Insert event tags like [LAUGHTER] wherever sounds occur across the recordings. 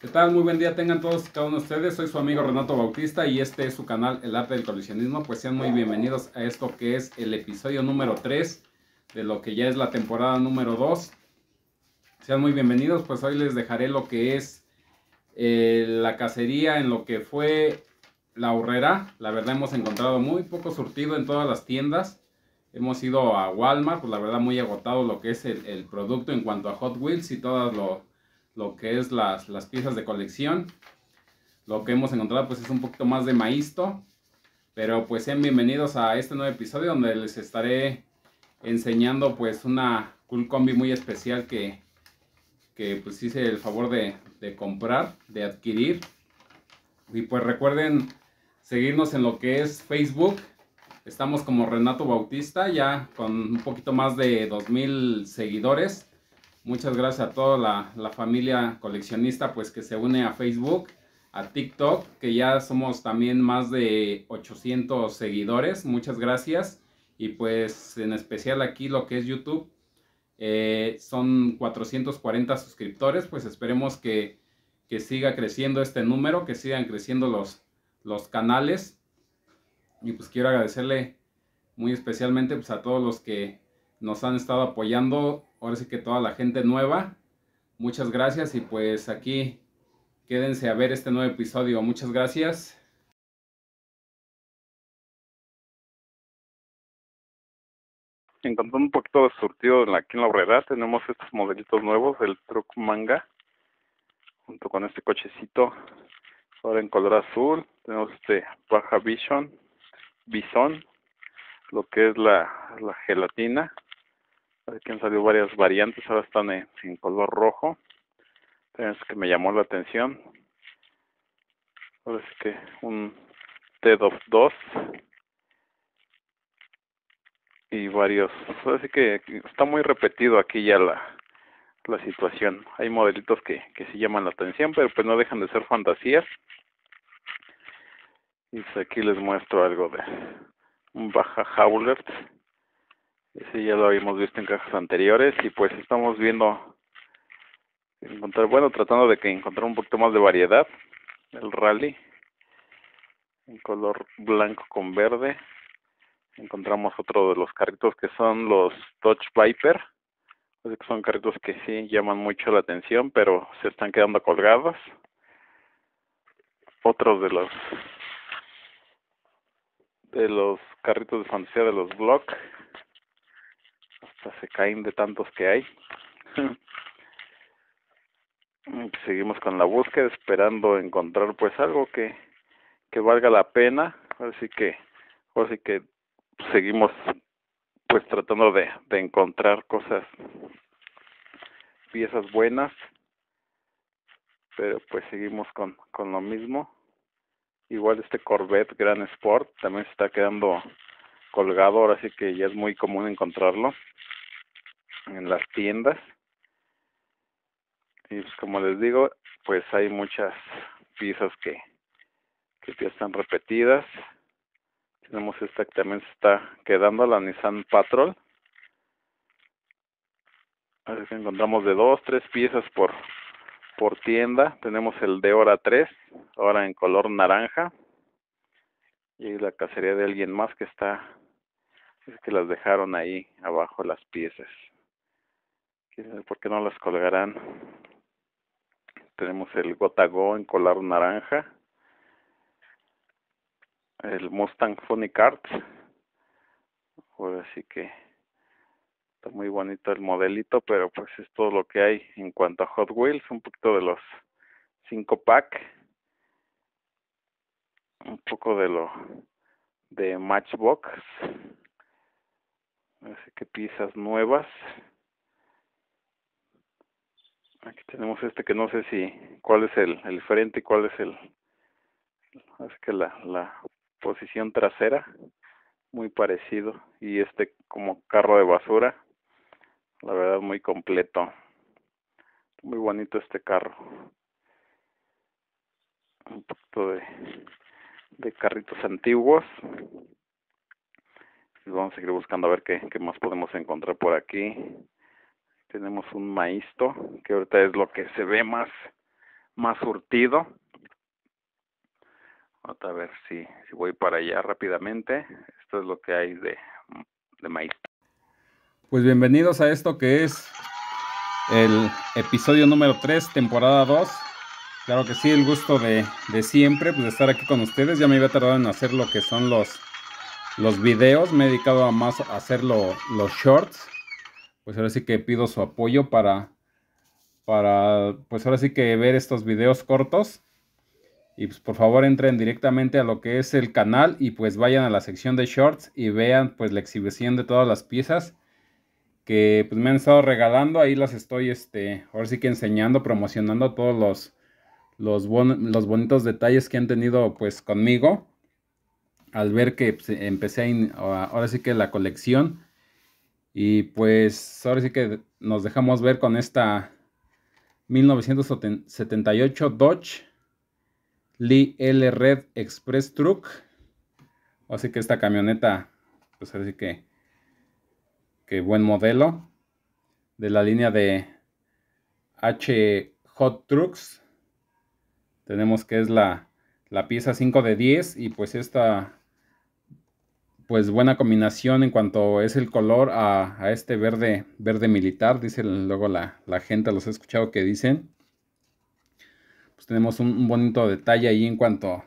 ¿Qué tal? Muy buen día tengan todos y cada uno de ustedes. Soy su amigo Renato Bautista y este es su canal El Arte del Coleccionismo. Pues sean muy bienvenidos a esto que es el episodio número 3 de lo que ya es la temporada número 2. Sean muy bienvenidos, pues hoy les dejaré lo que es eh, la cacería en lo que fue la horrera. La verdad hemos encontrado muy poco surtido en todas las tiendas. Hemos ido a Walmart, pues la verdad muy agotado lo que es el, producto en cuanto a Hot Wheels y todas lo, lo que es las, las piezas de colección. Lo que hemos encontrado pues es un poquito más de maísto. Pero pues sean bienvenidos a este nuevo episodio donde les estaré enseñando pues una cool combi muy especial que, pues hice el favor de, de comprar, de adquirir. Y pues recuerden seguirnos en lo que es Facebook. Estamos como Renato Bautista, ya con un poquito más de 2.000 seguidores. Muchas gracias a toda la, familia coleccionista pues que se une a Facebook, a TikTok, que ya somos también más de 800 seguidores. Muchas gracias. Y pues en especial aquí lo que es YouTube, eh, son 440 suscriptores, pues esperemos que, siga creciendo este número, que sigan creciendo los, los canales. Y pues quiero agradecerle muy especialmente pues, a todos los que nos han estado apoyando ahora sí que toda la gente nueva, muchas gracias y pues aquí quédense a ver este nuevo episodio. Muchas gracias. Encontré un poquito de surtido aquí en la obra. Tenemos estos modelitos nuevos del truck manga junto con este cochecito. Ahora en color azul tenemos este Baja Vision, Bison, lo que es la, la gelatina Aquí han salido varias variantes, ahora están en, eh, color rojo. Es que me llamó la atención. Ahora es que un of 2 y varios. Así que está muy repetido aquí ya la, la situación. Hay modelitos que, que sí llaman la atención, pero pues no dejan de ser fantasías. Y pues aquí les muestro algo de un Baja Howlett ese ya lo habíamos visto en cajas anteriores y pues estamos viendo encontrar, bueno, tratando de que encontrar un poquito más de variedad el rally en color blanco con verde. Encontramos otro de los carritos que son los Dodge Viper. que son carritos que sí llaman mucho la atención, pero se están quedando colgados. Otros de los de los carritos de fantasía de los Block se caen de tantos que hay. [LAUGHS] Seguimos con la búsqueda, esperando encontrar pues algo que, que valga la pena. Así que, así que seguimos pues tratando de, de encontrar cosas, piezas buenas, pero pues seguimos con, con lo mismo. Igual este Corvette Gran Sport también se está quedando colgado, ahora que ya es muy común encontrarlo en las tiendas. Y pues, como les digo, pues hay muchas piezas que, que ya están repetidas. Tenemos esta que también se está quedando, la Nissan Patrol. encontramos de dos, tres piezas por, por tienda. Tenemos el de hora 3, ahora en color naranja. Y la cacería de alguien más que está, es que las dejaron ahí abajo las piezas. ¿Por qué no las colgarán? Tenemos el Gotago en color naranja, el Mustang Funny Cart. Ahora sí que está muy bonito el modelito, pero pues es todo lo que hay en cuanto a Hot Wheels, un poquito de los 5 pack, un poco de lo de Matchbox, así que piezas nuevas. Aquí tenemos este que no sé si cuál es el, el frente y cuál es el que la, la posición trasera muy parecido y este como carro de basura la verdad muy completo muy bonito este carro un poquito de carritos antiguos y vamos a seguir buscando a ver qué, qué más podemos encontrar por aquí tenemos un maisto que ahorita es lo que se ve más más surtido a ver si, voy para allá rápidamente esto es lo que hay de, de maíz pues bienvenidos a esto que es el episodio número 3 temporada 2 claro que sí el gusto de, siempre pues estar aquí con ustedes ya me había tardado en hacer lo que son los los videos me he dedicado a más a hacer los shorts pues ahora sí que pido su apoyo para, para, pues ahora sí que ver estos videos cortos. Y pues por favor entren directamente a lo que es el canal y pues vayan a la sección de shorts y vean pues la exhibición de todas las piezas que pues me han estado regalando. Ahí las estoy, este, ahora sí que enseñando, promocionando todos los, los, los bonitos detalles que han tenido pues conmigo. Al ver que pues, empecé ahora sí que la colección y pues ahora sí que nos dejamos ver con esta 1978 Dodge Lee L Red Express Truck. Así que esta camioneta, pues sí que, qué buen modelo. De la línea de H Hot Trucks. Tenemos que es la, la pieza 5 de 10 y pues esta pues buena combinación en cuanto es el color a, este verde, verde militar, dice luego la, gente, los he escuchado que dicen. Pues tenemos un, bonito detalle ahí en cuanto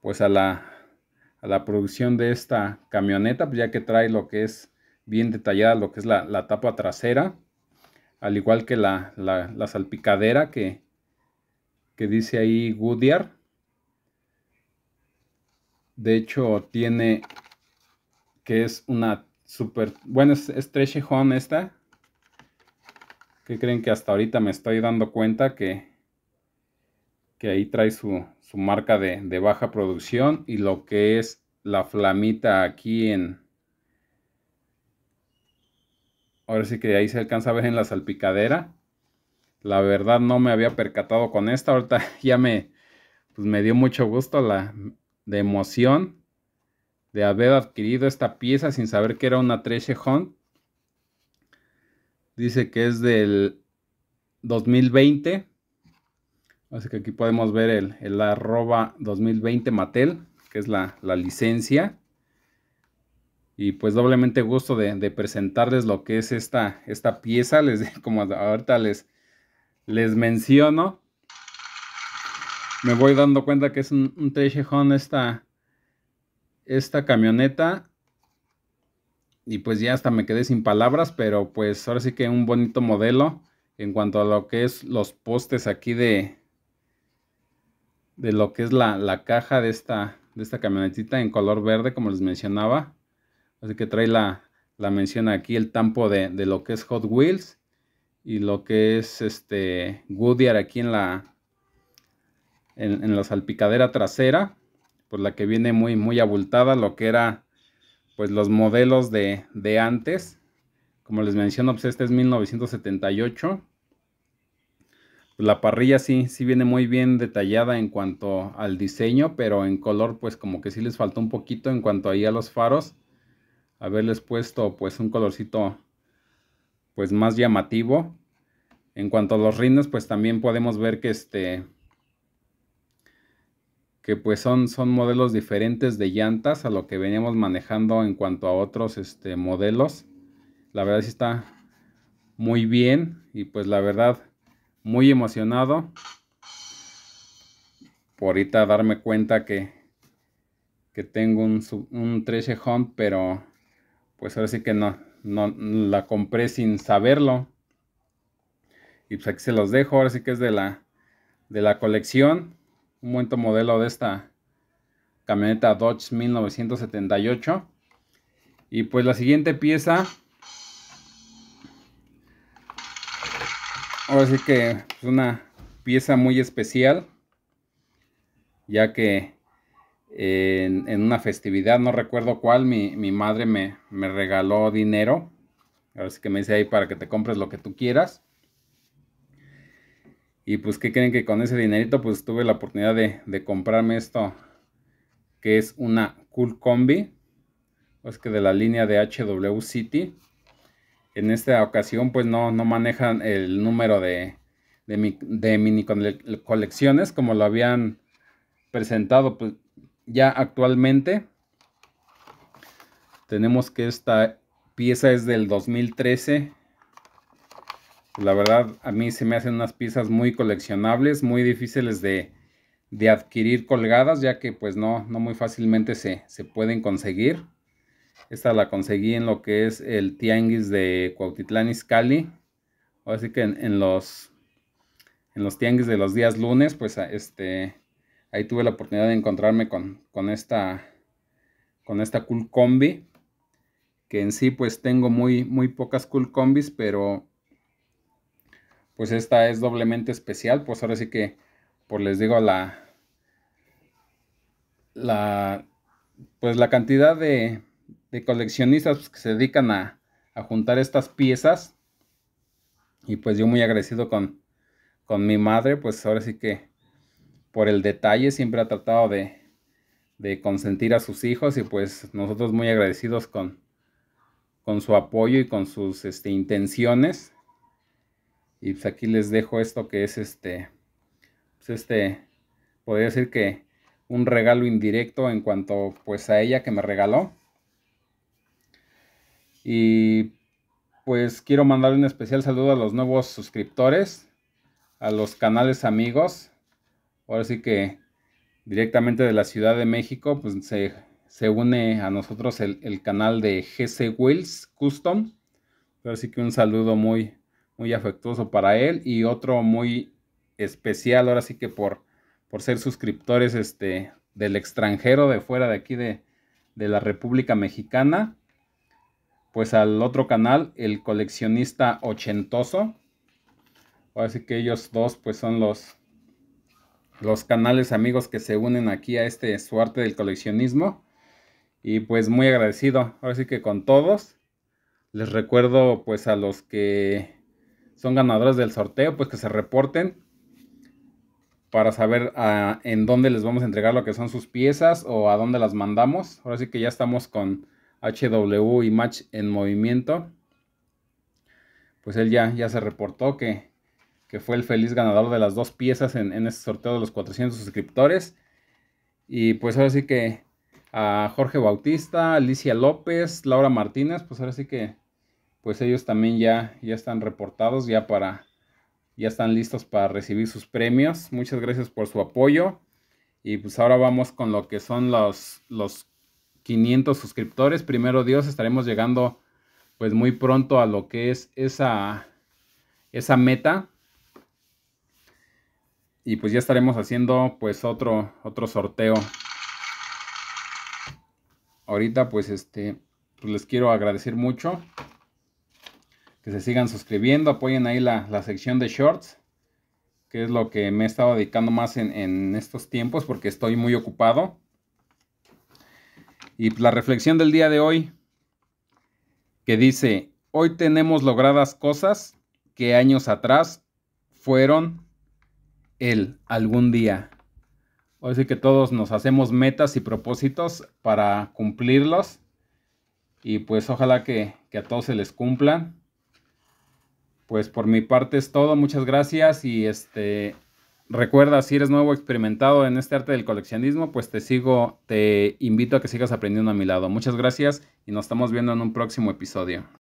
pues a la, producción de esta camioneta, pues, ya que trae lo que es bien detallada, lo que es la, tapa trasera, al igual que la, salpicadera que, que, dice ahí Goodyear. De hecho, tiene que es una super... Bueno, es, es esta. Que creen que hasta ahorita me estoy dando cuenta que, que ahí trae su, marca de, baja producción y lo que es la flamita aquí en... Ahora sí que ahí se alcanza a ver en la salpicadera. La verdad no me había percatado con esta. Ahorita [LAUGHS] ya me, pues me dio mucho gusto la de emoción de haber adquirido esta pieza sin saber que era una Treasure Dice que es del 2020. Así que aquí podemos ver el, arroba 2020 Mattel, que es la, licencia. Y pues doblemente gusto de, presentarles lo que es esta, esta pieza. [LAUGHS] Les, como ahorita les, les menciono, me voy dando cuenta que es un, un esta, esta camioneta. Y pues ya hasta me quedé sin palabras, pero pues ahora sí que un bonito modelo en cuanto a lo que es los postes aquí de, de lo que es la, la caja de esta, de esta camionetita en color verde, como les mencionaba. Así que trae la, la mención aquí, el tampo de, lo que es Hot Wheels y lo que es este Goodyear aquí en la, en la salpicadera trasera pues la que viene muy, muy abultada, lo que era pues los modelos de, de antes. Como les menciono, pues, este es 1978. la parrilla sí, sí viene muy bien detallada en cuanto al diseño, pero en color pues como que sí les faltó un poquito en cuanto ahí a los faros. Haberles puesto pues un colorcito pues más llamativo. En cuanto a los rines pues también podemos ver que este que pues son, son modelos diferentes de llantas a lo que veníamos manejando en cuanto a otros este, modelos. La verdad sí está muy bien y pues la verdad muy emocionado por ahorita darme cuenta que, que tengo un, un 13 pero pues ahora sí que no, no la compré sin saberlo. Y pues aquí se los dejo, ahora sí que es de la, de la colección un buen modelo de esta camioneta Dodge 1978. Y pues la siguiente pieza. Ahora sí que es una pieza muy especial. Ya que en, una festividad, no recuerdo cuál, mi, madre me, me regaló dinero. Ahora sí que me dice ahí para que te compres lo que tú quieras. Y pues, ¿qué creen que con ese dinerito? Pues tuve la oportunidad de, comprarme esto, que es una Cool Combi, pues que de la línea de HW City. En esta ocasión, pues no, manejan el número de, de, mini colecciones como lo habían presentado pues, ya actualmente. Tenemos que esta pieza es del 2013 la verdad a mí se me hacen unas piezas muy coleccionables, muy difíciles de, adquirir colgadas, ya que pues no, no muy fácilmente se, pueden conseguir. Esta la conseguí en lo que es el tianguis de Cuautitlán Izcalli. Así que en, los, en tianguis de los días lunes, pues este, ahí tuve la oportunidad de encontrarme con, esta con esta cool combi que en sí pues tengo muy muy pocas cool combis pero pues esta es doblemente especial, pues ahora sí que, pues les digo la, la, pues la cantidad de, de coleccionistas pues, que se dedican a, juntar estas piezas. Y pues yo muy agradecido con, con mi madre, pues ahora sí que por el detalle siempre ha tratado de, de consentir a sus hijos y pues nosotros muy agradecidos con, con su apoyo y con sus este, intenciones. Y pues aquí les dejo esto que es este, pues, este, podría decir que un regalo indirecto en cuanto pues a ella que me regaló. Y pues quiero mandar un especial saludo a los nuevos suscriptores, a los canales amigos. Ahora sí que directamente de la Ciudad de México, pues se, une a nosotros el, el, canal de GC Wheels Custom. Ahora sí que un saludo muy, muy afectuoso para él y otro muy especial, ahora sí que por, por ser suscriptores este, del extranjero, de fuera de aquí de, la República Mexicana, pues al otro canal, el coleccionista ochentoso. ahora sí que ellos dos pues son los, los canales amigos que se unen aquí a este su arte del coleccionismo. Y pues muy agradecido, ahora sí que con todos. Les recuerdo pues a los que son ganadores del sorteo, pues que se reporten para saber ah, en dónde les vamos a entregar lo que son sus piezas o a dónde las mandamos. Ahora sí que ya estamos con HW y Match en movimiento. Pues él ya, ya se reportó que, que fue el feliz ganador de las dos piezas en, en este sorteo de los 400 suscriptores. Y pues ahora sí que a Jorge Bautista, Alicia López, Laura Martínez, pues ahora sí que pues ellos también ya, ya están reportados, ya para, ya están listos para recibir sus premios. Muchas gracias por su apoyo. Y pues ahora vamos con lo que son los, los 500 suscriptores. Primero Dios, estaremos llegando pues muy pronto a lo que es esa, esa meta. Y pues ya estaremos haciendo pues otro, otro sorteo. Ahorita pues este, pues les quiero agradecer mucho que se sigan suscribiendo, apoyen ahí la, sección de shorts, que es lo que me he estado dedicando más en, estos tiempos porque estoy muy ocupado. Y la reflexión del día de hoy, que dice, hoy tenemos logradas cosas que años atrás fueron el algún día. Hoy sí que todos nos hacemos metas y propósitos para cumplirlos. Y pues ojalá que, que a todos se les cumplan pues por mi parte es todo. Muchas gracias y este recuerda si eres nuevo experimentado en este arte del coleccionismo, pues te sigo, te invito a que sigas aprendiendo a mi lado. Muchas gracias y nos estamos viendo en un próximo episodio.